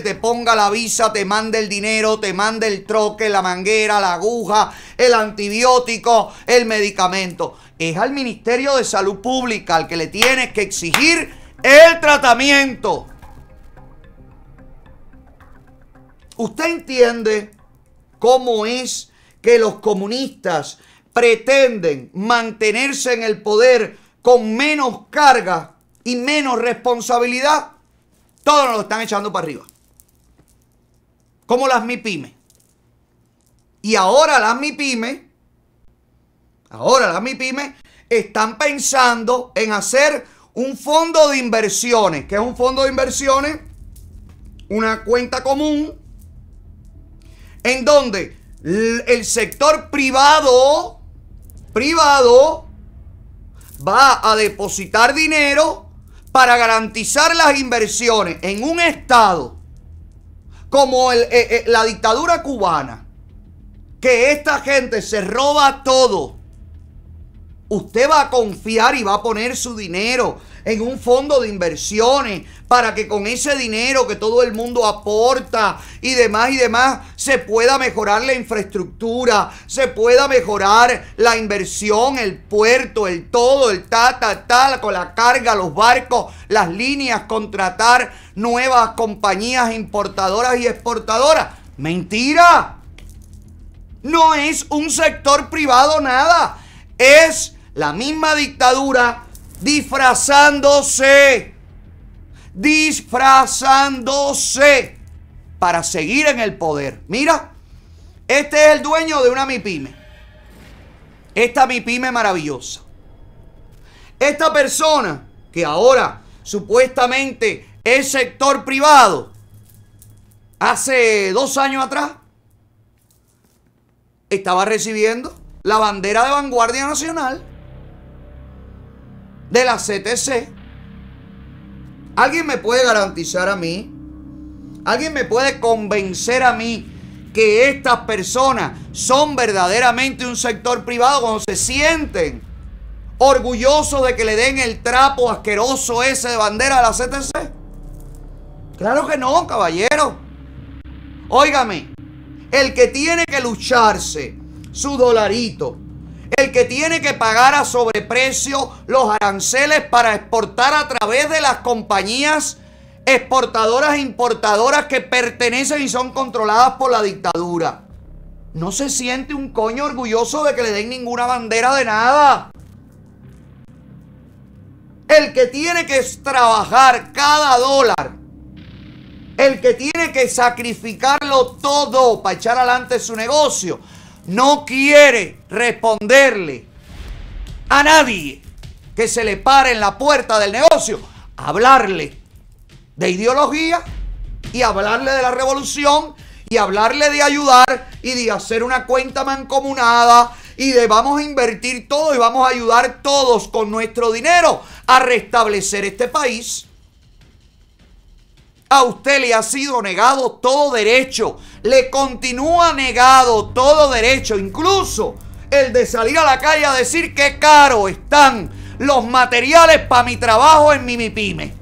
te ponga la visa, te mande el dinero, te mande el troque, la manguera, la aguja, el antibiótico, el medicamento. Es al Ministerio de Salud Pública al que le tienes que exigir el tratamiento. ¿Usted entiende cómo es que los comunistas pretenden mantenerse en el poder con menos carga y menos responsabilidad? Todos nos lo están echando para arriba como las MIPYME. Y ahora las MIPYME, ahora las MIPYME están pensando en hacer un fondo de inversiones, que es un fondo de inversiones, una cuenta común, en donde el sector privado, privado, va a depositar dinero para garantizar las inversiones en un estado como eh, eh, la dictadura cubana, que esta gente se roba todo, usted va a confiar y va a poner su dinero en un fondo de inversiones para que con ese dinero que todo el mundo aporta y demás y demás se pueda mejorar la infraestructura, se pueda mejorar la inversión, el puerto, el todo, el ta, ta, ta, con la carga, los barcos, las líneas, contratar nuevas compañías importadoras y exportadoras. Mentira. No es un sector privado nada. Es la misma dictadura disfrazándose, disfrazándose para seguir en el poder. Mira, este es el dueño de una MIPYME. Esta MIPYME maravillosa. Esta persona que ahora supuestamente es sector privado, hace dos años atrás, estaba recibiendo la bandera de vanguardia nacional de la CTC. ¿Alguien me puede garantizar a mí? ¿Alguien me puede convencer a mí que estas personas son verdaderamente un sector privado cuando se sienten orgullosos de que le den el trapo asqueroso ese de bandera de la CTC? Claro que no, caballero. Óigame, el que tiene que lucharse su dolarito, el que tiene que pagar a sobreprecio los aranceles para exportar a través de las compañías exportadoras e importadoras que pertenecen y son controladas por la dictadura. No se siente un coño orgulloso de que le den ninguna bandera de nada. El que tiene que trabajar cada dólar, el que tiene que sacrificarlo todo para echar adelante su negocio, no quiere responderle a nadie que se le pare en la puerta del negocio, hablarle de ideología y hablarle de la revolución y hablarle de ayudar y de hacer una cuenta mancomunada y de vamos a invertir todo y vamos a ayudar todos con nuestro dinero a restablecer este país. A usted le ha sido negado todo derecho. Le continúa negado todo derecho. Incluso el de salir a la calle a decir que caro están los materiales para mi trabajo en mi pyme.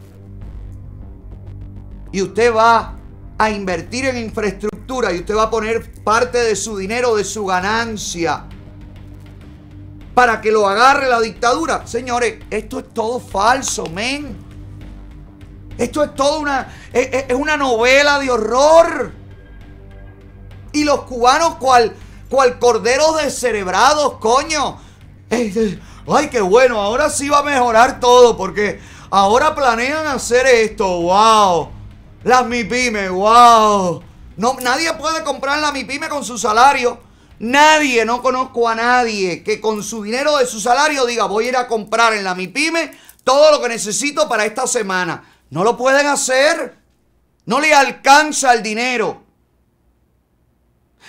Y usted va a invertir en infraestructura y usted va a poner parte de su dinero, de su ganancia, para que lo agarre la dictadura. Señores, esto es todo falso, men. Esto es toda una, es, una novela de horror. Y los cubanos, cual, cual corderos descerebrados, coño. Eh, ay, qué bueno, ahora sí va a mejorar todo porque ahora planean hacer esto. ¡Wow! Las MIPYME, ¡wow! No, nadie puede comprar la MIPYME con su salario. Nadie, no conozco a nadie que con su dinero de su salario diga voy a ir a comprar en la MIPYME todo lo que necesito para esta semana. No lo pueden hacer. No le alcanza el dinero.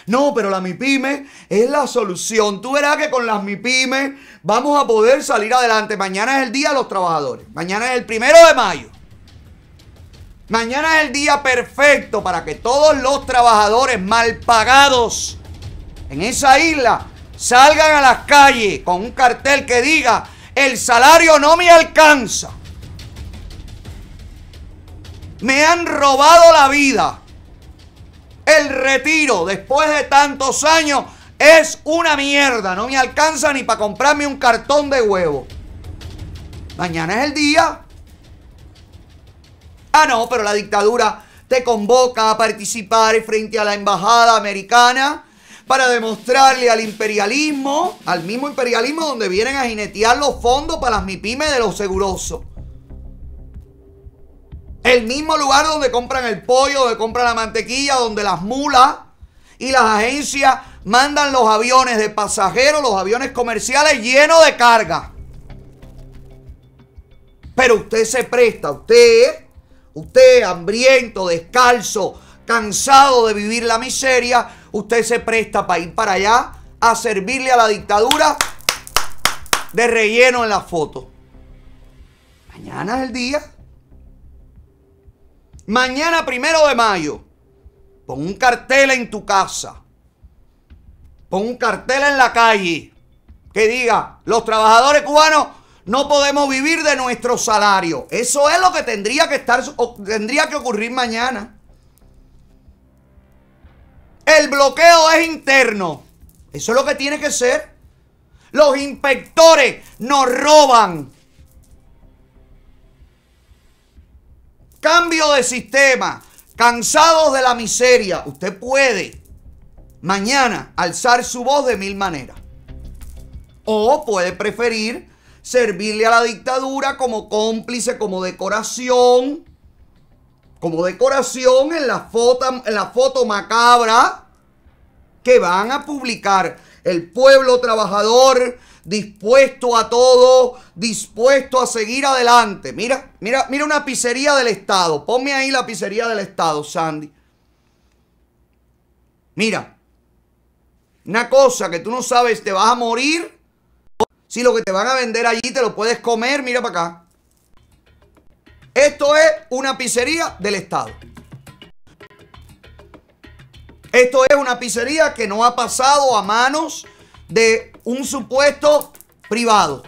No, pero la MIPYME es la solución. Tú verás que con las MIPYME vamos a poder salir adelante. Mañana es el día de los trabajadores. Mañana es el primero de mayo. Mañana es el día perfecto para que todos los trabajadores mal pagados en esa isla salgan a las calles con un cartel que diga el salario no me alcanza. Me han robado la vida. El retiro después de tantos años es una mierda. No me alcanza ni para comprarme un cartón de huevo. Mañana es el día. Ah, no, pero la dictadura te convoca a participar frente a la embajada americana para demostrarle al imperialismo, al mismo imperialismo donde vienen a jinetear los fondos para las MIPIME de los segurosos. El mismo lugar donde compran el pollo, donde compran la mantequilla, donde las mulas y las agencias mandan los aviones de pasajeros, los aviones comerciales llenos de carga. Pero usted se presta, usted, usted hambriento, descalzo, cansado de vivir la miseria, usted se presta para ir para allá a servirle a la dictadura de relleno en la foto. Mañana es el día Mañana primero de mayo, pon un cartel en tu casa, pon un cartel en la calle que diga, los trabajadores cubanos no podemos vivir de nuestro salario. Eso es lo que tendría que estar, tendría que ocurrir mañana. El bloqueo es interno. Eso es lo que tiene que ser. Los inspectores nos roban Cambio de sistema. Cansados de la miseria. Usted puede mañana alzar su voz de mil maneras. O puede preferir servirle a la dictadura como cómplice, como decoración, como decoración en la foto, en la foto macabra que van a publicar el pueblo trabajador, dispuesto a todo, dispuesto a seguir adelante. Mira, mira, mira una pizzería del Estado. Ponme ahí la pizzería del Estado, Sandy. Mira, una cosa que tú no sabes, te vas a morir. Si lo que te van a vender allí te lo puedes comer, mira para acá. Esto es una pizzería del Estado. Esto es una pizzería que no ha pasado a manos de un supuesto privado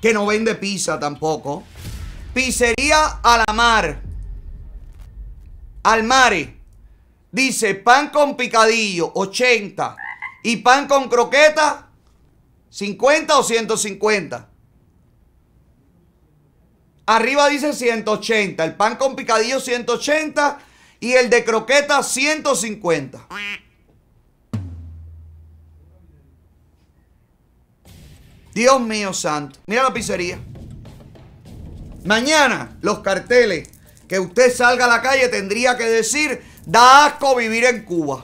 que no vende pizza tampoco. Pizzería a la mar. Al mare. Dice pan con picadillo, 80. Y pan con croqueta, 50 o 150. Arriba dice 180. El pan con picadillo 180 y el de croqueta 150. Dios mío santo. Mira la pizzería. Mañana los carteles que usted salga a la calle tendría que decir, da asco vivir en Cuba.